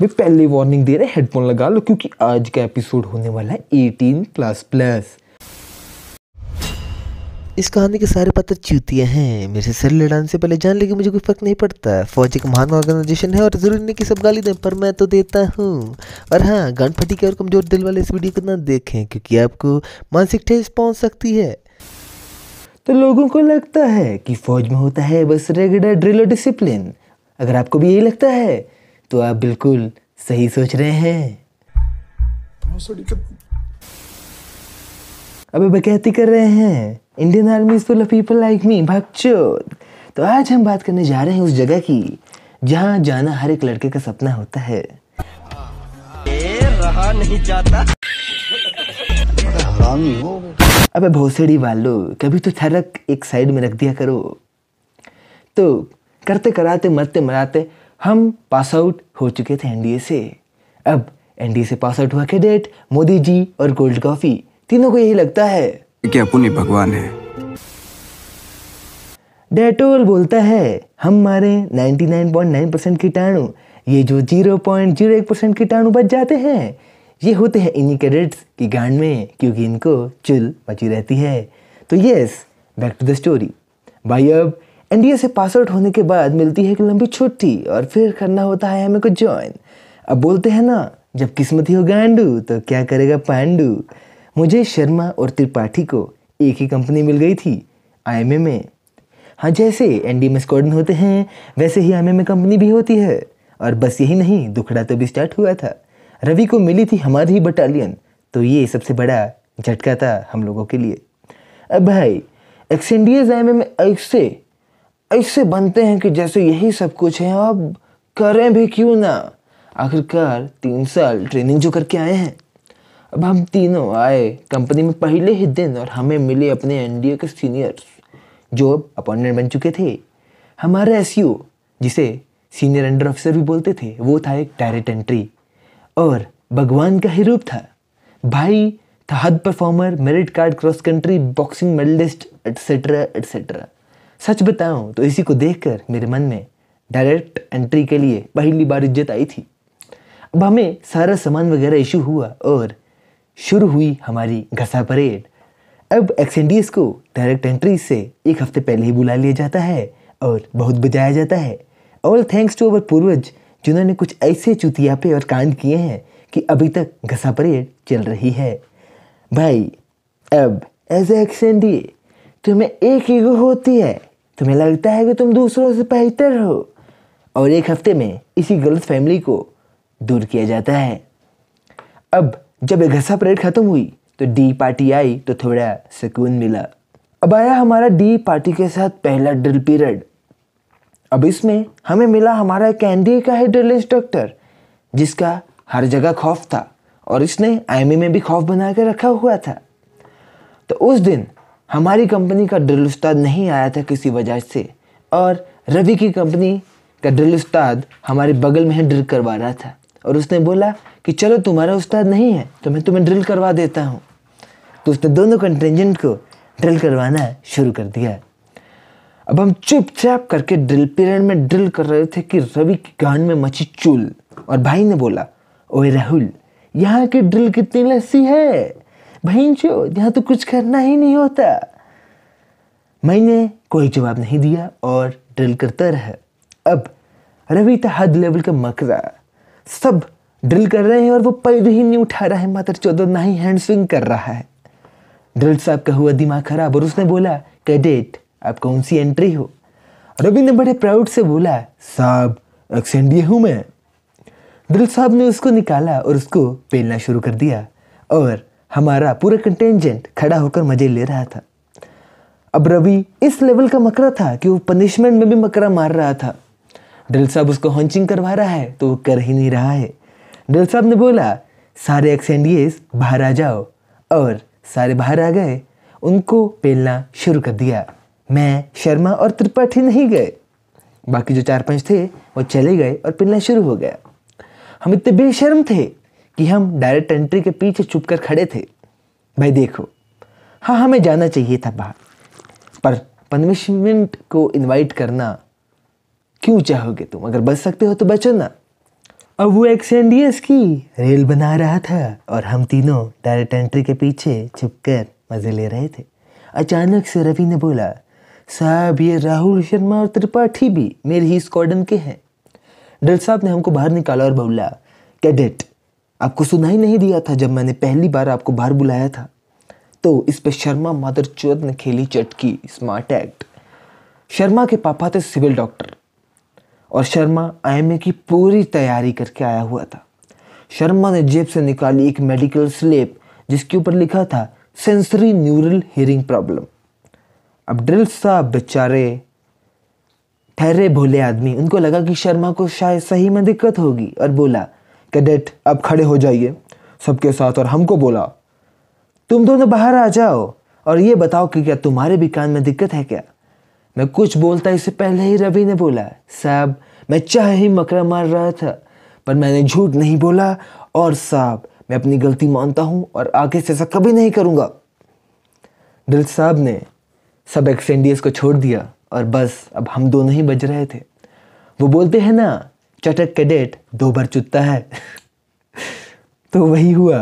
मैं पहले वार्निंग दे रहा हेडफोन लगा लो क्योंकि आज का एपिसोड होने वाला है एटीन प्लस प्लस इस कहानी के सारे पत्र चूतियाँ हैं मेरे से सर लड़ाने से पहले जान लेकिन मुझे कोई फर्क नहीं पड़ता फौज एक महान ऑर्गेनाइजेशन है और जरूरी नहीं कि सब गाली दें पर मैं तो देता हूँ और हाँ गांड फटी के और कमजोर दिल वाले इस वीडियो को ना देखें क्योंकि आपको मानसिक ठेस पहुँच सकती है तो लोगों को लगता है कि फौज में होता है बस रेगुलर ड्रिल और डिसिप्लिन अगर आपको भी यही लगता है तो आप बिल्कुल सही सोच रहे हैं अबे बकैती कर रहे हैं Indian army full of people like me भागचोद तो आज हम बात करने जा रहे हैं उस जगह की जहाँ जाना हर एक लड़के का सपना होता है ए, रहा नहीं जाता अबे भोसड़ी वालों कभी तो थरक एक साइड में रख दिया करो तो करते कराते मरते मराते हम पास आउट हो चुके थे एनडीए से अब एनडीए से पास आउट हुआ कैडेट मोदी जी और गोल्ड कॉफी तीनों को यही लगता है कि ही भगवान है डेटोल बोलता है हम मारे 99.9 परसेंट कीटाणु ये जो 0.01 परसेंट कीटाणु बच जाते हैं ये होते हैं इन्हीं कैडेट्स की गांड में क्योंकि इनको चिल बची रहती है तो yes back to the story भाई अब एनडीए से पास आउट होने के बाद मिलती है एक लंबी छुट्टी और फिर करना होता है हमें को ज्वाइन अब बोलते हैं ना जब किस्मत ही हो गांडू तो क्या करेगा पांडू मुझे शर्मा और त्रिपाठी को एक ही कंपनी मिल गई थी आई में हाँ जैसे एनडीए में स्क्वाडन होते हैं वैसे ही आई में कंपनी भी होती है और बस यही नहीं दुखड़ा तो भी स्टार्ट हुआ था रवि को मिली थी हमारी ही बटालियन तो ये सबसे बड़ा झटका था हम लोगों के लिए अब भाई एक्स आई एम एम से ऐसे बनते हैं कि जैसे यही सब कुछ है अब करें भी क्यों ना आखिरकार तीन साल ट्रेनिंग जो करके आए हैं अब हम तीनों आए कंपनी में पहले ही दिन और हमें मिले अपने एन के सीनियर्स जो अब अपॉइंटमेंट बन चुके थे हमारे एस जिसे सीनियर अंडर ऑफिसर भी बोलते थे वो था एक डायरेक्ट एंट्री और भगवान का ही रूप था भाई था हद performer merit card cross country boxing medalist etcetera etcetera सच बताऊं तो इसी को देखकर मेरे मन में डायरेक्ट एंट्री के लिए पहली बार इज्जत आई थी अब हमें सारा सामान वगैरह इशू हुआ और शुरू हुई हमारी घसा परेड अब एक्सेंडीज को डायरेक्ट एंट्री से एक हफ्ते पहले ही बुला लिया जाता है और बहुत बजाया जाता है ऑल थैंक्स टू अवर पूर्वज जिन्होंने कुछ ऐसे चुतियापे और कांड किए हैं कि अभी तक घसा परेड चल रही है भाई अब एज ए एक्सेंडिए तुम्हें एक ईगो होती है तुम्हें लगता है कि तुम दूसरों से बेहतर हो और एक हफ्ते में इसी गलत फैमिली को दूर किया जाता है अब जब घसा परेड ख़त्म हुई तो डी पार्टी आई तो थोड़ा सुकून मिला अब आया हमारा डी पार्टी के साथ पहला ड्रिल पीरियड अब इसमें हमें मिला हमारा कैंडी का है ड्रिल इंस्ट्रक्टर जिसका हर जगह खौफ था और इसने आईएमए में भी खौफ बना के रखा हुआ था तो उस दिन हमारी कंपनी का ड्रिल उस्ताद नहीं आया था किसी वजह से और रवि की कंपनी का ड्रिल उस्ताद हमारे बगल में ही ड्रिल करवा रहा था और उसने बोला कि चलो तुम्हारा उस्ताद नहीं है तो मैं तुम्हें ड्रिल करवा देता हूँ तो उसने दोनों कंटेंजेंट को ड्रिल करवाना शुरू कर दिया अब हम चुपचाप करके ड्रिल पीरियड में ड्रिल कर रहे थे कि रवि की कान में मची चूल और भाई ने बोला ओए राहुल यहाँ की ड्रिल कितनी लस्सी है बहन जो यहाँ तो कुछ करना ही नहीं होता मैंने कोई जवाब नहीं दिया और ड्रिल करता रहा अब रवि था तो हद लेवल का मकरा सब ड्रिल कर रहे हैं और वो पैर ही नहीं उठा रहा है मात्र चौदह ना ही हैंड स्विंग कर रहा है ड्रिल साहब का हुआ दिमाग खराब और उसने बोला कैडेट आप कौन सी एंट्री हो रवि ने बड़े प्राउड से बोला साहब एक्सेंडिए हूँ मैं ड्रिल साहब ने उसको निकाला और उसको पेलना शुरू कर दिया और हमारा पूरा कंटेंजेंट खड़ा होकर मज़े ले रहा था अब रवि इस लेवल का मकरा था कि वो पनिशमेंट में भी मकरा मार रहा था ड्रिल साहब उसको हॉन्चिंग करवा रहा है तो वो कर ही नहीं रहा है ड्रिल साहब ने बोला सारे एक्सेंडियस बाहर आ जाओ और सारे बाहर आ गए उनको पेलना शुरू कर दिया मैं शर्मा और त्रिपाठी नहीं गए बाकी जो चार पांच थे वो चले गए और पिलना शुरू हो गया हम इतने बेशर्म थे कि हम डायरेक्ट एंट्री के पीछे छुप कर खड़े थे भाई देखो हाँ हमें जाना चाहिए था बाहर पर पनिशमेंट को इनवाइट करना क्यों चाहोगे तुम अगर बच सकते हो तो बचो ना अब वो एक्सेंडियस की रेल बना रहा था और हम तीनों डायरेक्ट एंट्री के पीछे छिपकर मज़े ले रहे थे अचानक से रवि ने बोला साहब ये राहुल शर्मा और त्रिपाठी भी मेरे ही स्क्वाडन के हैं डल साहब ने हमको बाहर निकाला और बोला कैडेट आपको सुनाई नहीं दिया था जब मैंने पहली बार आपको बाहर बुलाया था तो इस पर शर्मा मदर चौध ने खेली चटकी स्मार्ट एक्ट शर्मा के पापा थे सिविल डॉक्टर और शर्मा आई की पूरी तैयारी करके आया हुआ था शर्मा ने जेब से निकाली एक मेडिकल स्लेप जिसके ऊपर लिखा था सेंसरी न्यूरल हियरिंग प्रॉब्लम अब ड्रिल साहब बेचारे ठहरे भोले आदमी उनको लगा कि शर्मा को शायद सही में दिक्कत होगी और बोला कैडेट अब खड़े हो जाइए सबके साथ और हमको बोला तुम दोनों बाहर आ जाओ और ये बताओ कि क्या तुम्हारे भी कान में दिक्कत है क्या मैं कुछ बोलता इससे पहले ही रवि ने बोला साहब मैं चाह ही मकरा मार रहा था पर मैंने झूठ नहीं बोला और साहब मैं अपनी गलती मानता हूँ और आगे से ऐसा कभी नहीं करूँगा दिल साहब ने सब एक्सेंडियस को छोड़ दिया और बस अब हम दोनों ही बज रहे थे वो बोलते हैं ना चटक कैडेट दो बार चुतता है तो वही हुआ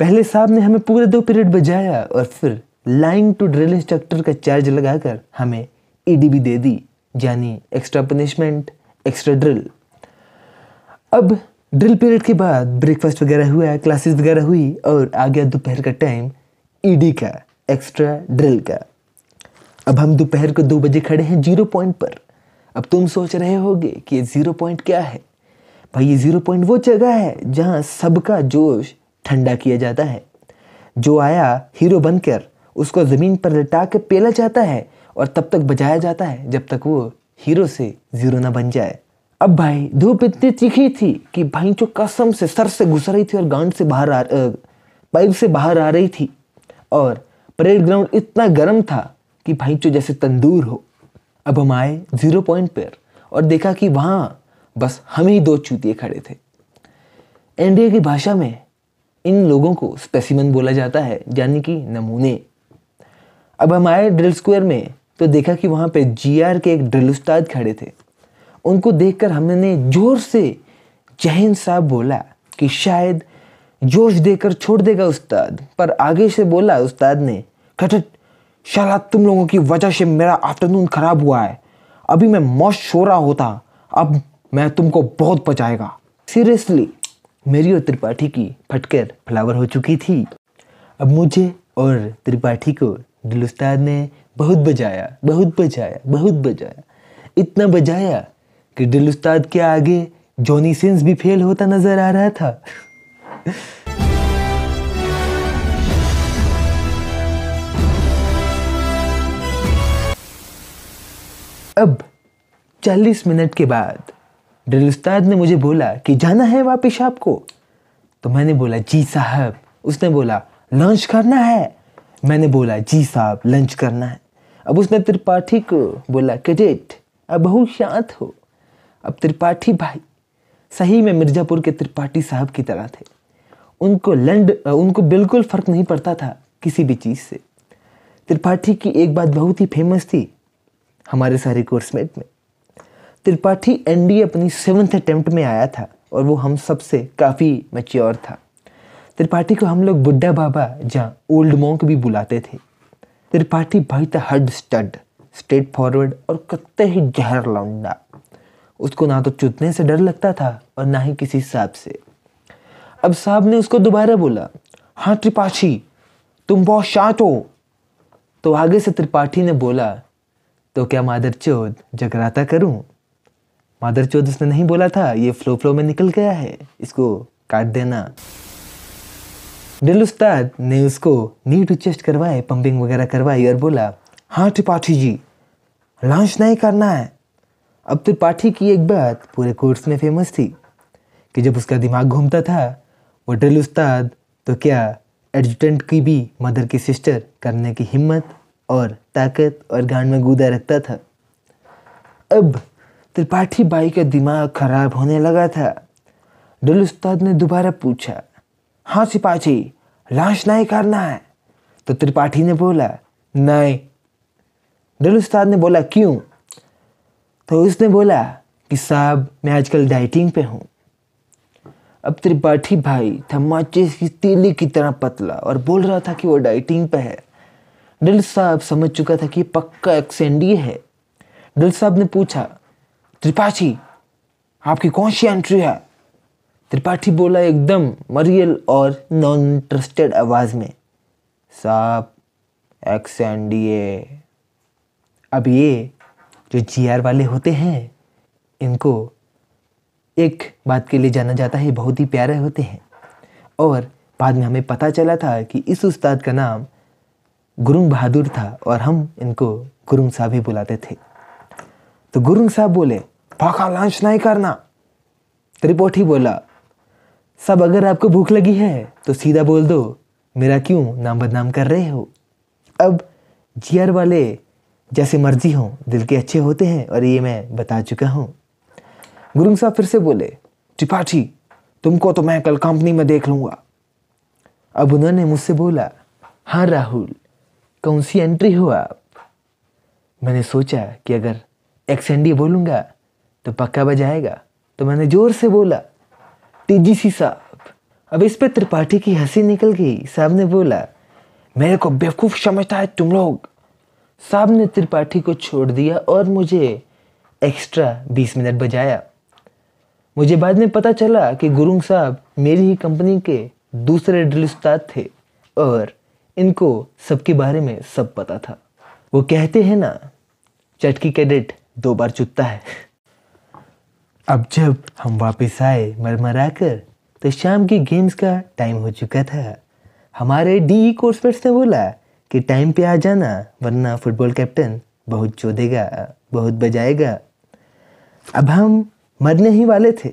पहले साहब ने हमें पूरे दो पीरियड बजाया और फिर लाइन टू ड्रिल इंस्ट्रक्टर का चार्ज लगाकर हमें ईडीबी e दे दी यानी एक्स्ट्रा पनिशमेंट एक्स्ट्रा ड्रिल अब ड्रिल पीरियड के बाद ब्रेकफास्ट वगैरह हुआ क्लासेस वगैरह हुई और आ गया दोपहर का टाइम ईडी e का एक्स्ट्रा ड्रिल का अब हम दोपहर को दो बजे खड़े हैं जीरो पॉइंट पर अब तुम सोच रहे होगे कि ये ज़ीरो पॉइंट क्या है भाई ये ज़ीरो पॉइंट वो जगह है जहाँ सबका जोश ठंडा किया जाता है जो आया हीरो बनकर उसको ज़मीन पर लटा के पेला जाता है और तब तक बजाया जाता है जब तक वो हीरो से ज़ीरो ना बन जाए अब भाई धूप इतनी तीखी थी कि भाई जो कसम से सर से घुस रही थी और गांड से बाहर आ पाइप से बाहर आ रही थी और परेड ग्राउंड इतना गर्म था कि भाई जो जैसे तंदूर हो अब हम आए जीरो पॉइंट पर और देखा कि वहां बस हम ही दो चूतिए खड़े थे इंडिया की भाषा में इन लोगों को स्पेसिमन बोला जाता है यानी कि नमूने अब हम आए ड्रिल स्क्वायर में तो देखा कि वहां पे जीआर के एक ड्रिल उस्ताद खड़े थे उनको देखकर हमने जोर से जहन साहब बोला कि शायद जोश देकर छोड़ देगा उस्ताद पर आगे से बोला उस्ताद ने खटट शाला तुम लोगों की वजह से मेरा आफ्टरनून ख़राब हुआ है अभी मैं मौत सो रहा होता अब मैं तुमको बहुत बचाएगा सीरियसली मेरी और त्रिपाठी की फटकर फ्लावर हो चुकी थी अब मुझे और त्रिपाठी को दिलुस्ताद ने बहुत बजाया बहुत बजाया बहुत बजाया इतना बजाया कि दिलुस्ताद के आगे जॉनी सिंस भी फेल होता नज़र आ रहा था अब चालीस मिनट के बाद ड्रिल उस्ताद ने मुझे बोला कि जाना है वापिस आपको तो मैंने बोला जी साहब उसने बोला लंच करना है मैंने बोला जी साहब लंच करना है अब उसने त्रिपाठी को बोला कैडेट अब बहुत शांत हो अब त्रिपाठी भाई सही में मिर्ज़ापुर के त्रिपाठी साहब की तरह थे उनको लंड उनको बिल्कुल फ़र्क नहीं पड़ता था किसी भी चीज़ से त्रिपाठी की एक बात बहुत ही फेमस थी हमारे सारे कोर्समेट में त्रिपाठी एनडी अपनी सेवन्थ अटैम्प्ट में आया था और वो हम सब से काफ़ी मच्योर था त्रिपाठी को हम लोग बुड्ढा बाबा जहाँ ओल्ड मोंक भी बुलाते थे त्रिपाठी भाई था हड स्टड स्ट्रेट फॉरवर्ड और कत्ते ही जहर लौंडा उसको ना तो चुतने से डर लगता था और ना ही किसी साहब से अब साहब ने उसको दोबारा बोला हाँ त्रिपाठी तुम बहुत शांत हो तो आगे से त्रिपाठी ने बोला तो क्या मादर चोद जगराता करूं मादर चोद उसने नहीं बोला था ये फ्लो फ्लो में निकल गया है इसको काट देना डिल उस्ताद ने उसको नी टू चेस्ट करवाए पंपिंग वगैरह करवाई और बोला हाँ त्रिपाठी जी लॉन्च नहीं करना है अब त्रिपाठी की एक बात पूरे कोर्स में फेमस थी कि जब उसका दिमाग घूमता था वो डिल उस्ताद तो क्या एडजुटेंट की भी मदर की सिस्टर करने की हिम्मत और ताकत और गांड में गूदा रखता था अब त्रिपाठी बाई का दिमाग खराब होने लगा था डल उस्ताद ने दोबारा पूछा हाँ सिपाही लाश नहीं करना है तो त्रिपाठी ने बोला नहीं डल उस्ताद ने बोला क्यों तो उसने बोला कि साहब मैं आजकल डाइटिंग पे हूँ अब त्रिपाठी भाई थमाचे की तीली की तरह पतला और बोल रहा था कि वो डाइटिंग पे है दिल साहब समझ चुका था कि पक्का एक्सेंडी है दिल साहब ने पूछा त्रिपाठी आपकी कौन सी एंट्री है त्रिपाठी बोला एकदम मरियल और नॉन इंटरेस्टेड आवाज़ में साहब एक्स एन डी ए अब ये जो जी आर वाले होते हैं इनको एक बात के लिए जाना जाता है बहुत ही प्यारे होते हैं और बाद में हमें पता चला था कि इस उस्ताद का नाम गुरुंग बहादुर था और हम इनको गुरुंग साहब ही बुलाते थे तो गुरुंग साहब बोले फाखा लंच नहीं करना त्रिपोठी तो बोला सब अगर आपको भूख लगी है तो सीधा बोल दो मेरा क्यों नाम बदनाम कर रहे हो अब जियर वाले जैसे मर्जी हों दिल के अच्छे होते हैं और ये मैं बता चुका हूँ गुरुंग साहब फिर से बोले त्रिपाठी तुमको तो मैं कल कंपनी में देख लूँगा अब उन्होंने मुझसे बोला हाँ राहुल कौन सी एंट्री हो आप मैंने सोचा कि अगर एक्स एक्सेंडी बोलूंगा तो पक्का बजाएगा तो मैंने ज़ोर से बोला तेजी सी साहब अब इस पर त्रिपाठी की हंसी निकल गई साहब ने बोला मेरे को बेवकूफ़ समझता है तुम लोग साहब ने त्रिपाठी को छोड़ दिया और मुझे एक्स्ट्रा बीस मिनट बजाया मुझे बाद में पता चला कि गुरुंग साहब मेरी ही कंपनी के दूसरे ड्रिल उस्ताद थे और इनको सबके बारे में सब पता था वो कहते हैं ना चटकी कैडेट दो बार चुपता है अब जब हम वापस आए मरमरा कर तो शाम की गेम्स का टाइम हो चुका था हमारे डी कोर्समेट्स e ने बोला कि टाइम पे आ जाना वरना फुटबॉल कैप्टन बहुत चोदेगा बहुत बजाएगा अब हम मरने ही वाले थे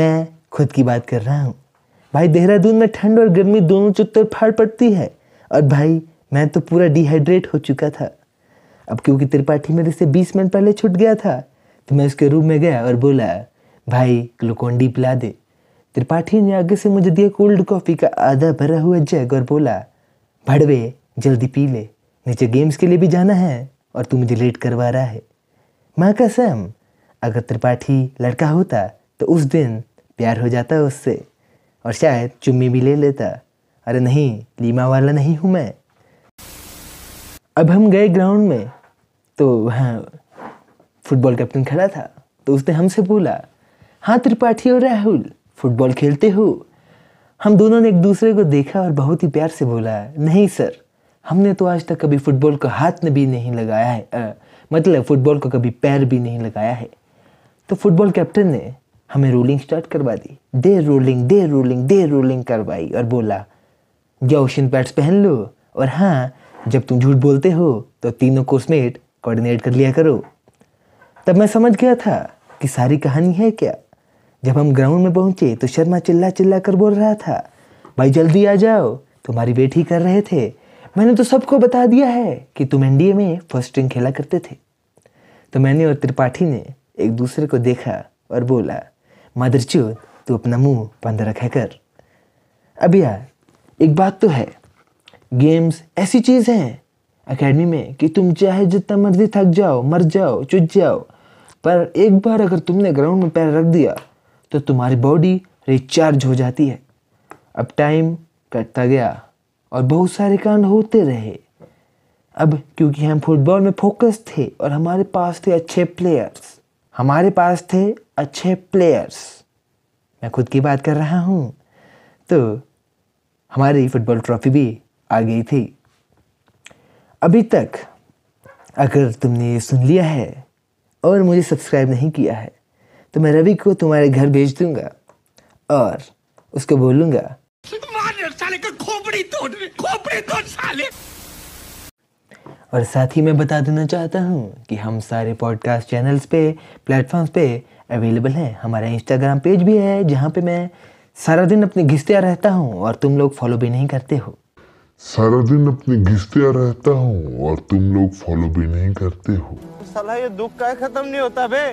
मैं खुद की बात कर रहा हूँ भाई देहरादून में ठंड और गर्मी दोनों चुत्तर फाड़ पड़ती है और भाई मैं तो पूरा डिहाइड्रेट हो चुका था अब क्योंकि त्रिपाठी मेरे से बीस मिनट पहले छुट गया था तो मैं उसके रूम में गया और बोला भाई ग्लूकोन डी पिला दे त्रिपाठी ने आगे से मुझे दिया कोल्ड कॉफ़ी का आधा भरा हुआ जग और बोला भड़वे जल्दी पी ले नीचे गेम्स के लिए भी जाना है और तू मुझे लेट करवा रहा है माँ का सैम अगर त्रिपाठी लड़का होता तो उस दिन प्यार हो जाता उससे और शायद चुम्मी भी ले लेता अरे नहीं लीमा वाला नहीं हूँ मैं अब हम गए ग्राउंड में तो वहाँ फुटबॉल कैप्टन खड़ा था तो उसने हमसे बोला हाँ त्रिपाठी और राहुल फुटबॉल खेलते हो हम दोनों ने एक दूसरे को देखा और बहुत ही प्यार से बोला नहीं सर हमने तो आज तक कभी फुटबॉल को हाथ में भी नहीं लगाया है आ, मतलब फुटबॉल को कभी पैर भी नहीं लगाया है तो फुटबॉल कैप्टन ने हमें रोलिंग स्टार्ट करवा दी दे रोलिंग दे रोलिंग दे रोलिंग करवाई और बोला जाओ शिन पैड्स पहन लो और हाँ जब तुम झूठ बोलते हो तो तीनों कोर्समेट कोऑर्डिनेट कर लिया करो तब मैं समझ गया था कि सारी कहानी है क्या जब हम ग्राउंड में पहुंचे तो शर्मा चिल्ला चिल्ला कर बोल रहा था भाई जल्दी आ जाओ तुम्हारी वेट ही कर रहे थे मैंने तो सबको बता दिया है कि तुम एनडीए में फर्स्ट स्ट्रिंग खेला करते थे तो मैंने और त्रिपाठी ने एक दूसरे को देखा और बोला मदरचोद तू अपना मुंह बंद रखा कर अब यार एक बात तो है गेम्स ऐसी चीज़ है एकेडमी में कि तुम चाहे जितना मर्जी थक जाओ मर जाओ चुज जाओ पर एक बार अगर तुमने ग्राउंड में पैर रख दिया तो तुम्हारी बॉडी रिचार्ज हो जाती है अब टाइम कटता गया और बहुत सारे कांड होते रहे अब क्योंकि हम फुटबॉल में फोकस थे और हमारे पास थे अच्छे प्लेयर्स हमारे पास थे अच्छे प्लेयर्स मैं खुद की बात कर रहा हूँ तो हमारी फुटबॉल ट्रॉफी भी आ गई थी अभी तक अगर तुमने ये सुन लिया है और मुझे सब्सक्राइब नहीं किया है तो मैं रवि को तुम्हारे घर भेज दूंगा और उसको बोलूंगा खोपड़ी तोड़ खोपड़ी तोड़ साले और साथ ही मैं बता देना चाहता हूँ कि हम सारे पॉडकास्ट चैनल्स पे प्लेटफॉर्म्स पे अवेलेबल हैं हमारा इंस्टाग्राम पेज भी है जहाँ पे मैं सारा दिन अपने घिसते रहता हूँ और तुम लोग फॉलो भी नहीं करते हो सारा दिन अपने घिसते रहता हूँ और तुम लोग फॉलो भी नहीं करते हो साला ये दुख का खत्म नहीं होता बे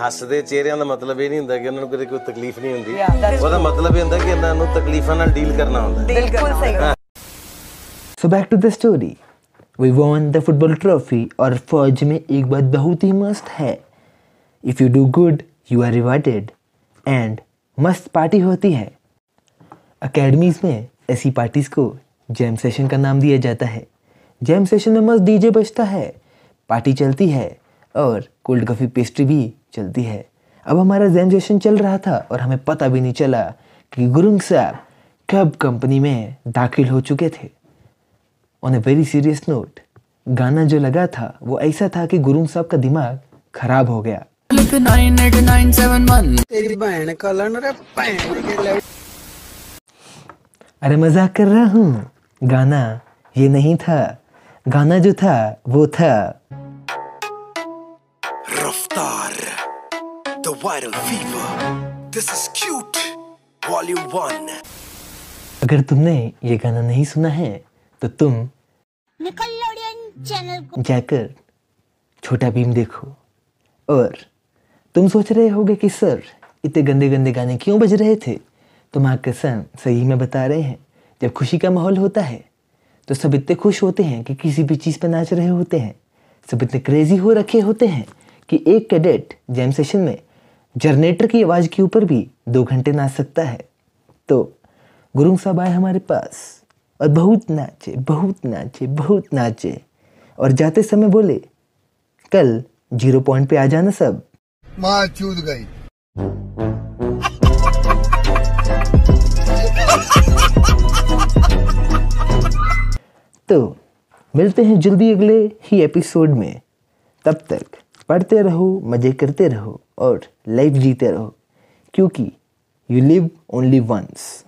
ਹੱਸਦੇ ਚਿਹਰਿਆਂ ਦਾ ਮਤਲਬ ਇਹ ਨਹੀਂ ਹੁੰਦਾ ਕਿ ਉਹਨਾਂ ਨੂੰ ਕਦੇ ਕੋਈ ਤਕਲੀਫ ਨਹੀਂ ਹੁੰਦੀ ਉਹਦਾ ਮਤਲਬ ਇਹ ਹੁੰਦਾ ਕਿ ਇਹਨਾਂ ਨੂੰ ਤਕਲੀਫਾਂ ਨਾਲ ਡੀਲ ਕਰਨਾ ਹੁੰਦਾ ਬਿਲਕੁਲ ਸਹੀ so back to the story we won the football trophy और फौज में एक बात बहुत ही मस्त है if you do good you are rewarded and मस्त पार्टी होती है अकेडमीज़ में ऐसी पार्टीज़ को जैम सेशन का नाम दिया जाता है जैम सेशन में मस्त डीजे बजता है पार्टी चलती है और कोल्ड कॉफ़ी पेस्ट्री भी चलती है अब हमारा जैम सेशन चल रहा था और हमें पता भी नहीं चला कि गुरुंग साहब कब कंपनी में दाखिल हो चुके थे on a very serious note गाना जो लगा था वो ऐसा था कि गुरु साहब का दिमाग खराब हो गया अरे मजाक कर रहा हूँ गाना ये नहीं था गाना जो था वो था Raftaar viral fever this is cute volume one अगर तुमने ये गाना नहीं सुना है तो तुम चैनल को जाकर छोटा भीम देखो और तुम सोच रहे होगे कि सर इतने गंदे गंदे गाने क्यों बज रहे थे तो माँ कसम सही में बता रहे हैं जब खुशी का माहौल होता है तो सब इतने खुश होते हैं कि किसी भी चीज़ पर नाच रहे होते हैं सब इतने क्रेजी हो रखे होते हैं कि एक कैडेट जैम सेशन में जनरेटर की आवाज़ के ऊपर भी दो घंटे नाच सकता है तो गुरुंग साहब आए हमारे पास और बहुत नाचे बहुत नाचे बहुत नाचे और जाते समय बोले कल जीरो पॉइंट पे आ जाना सब माँ चूत गई तो मिलते हैं जल्दी अगले ही एपिसोड में तब तक पढ़ते रहो मज़े करते रहो और लाइफ जीते रहो क्योंकि यू लिव ओनली वंस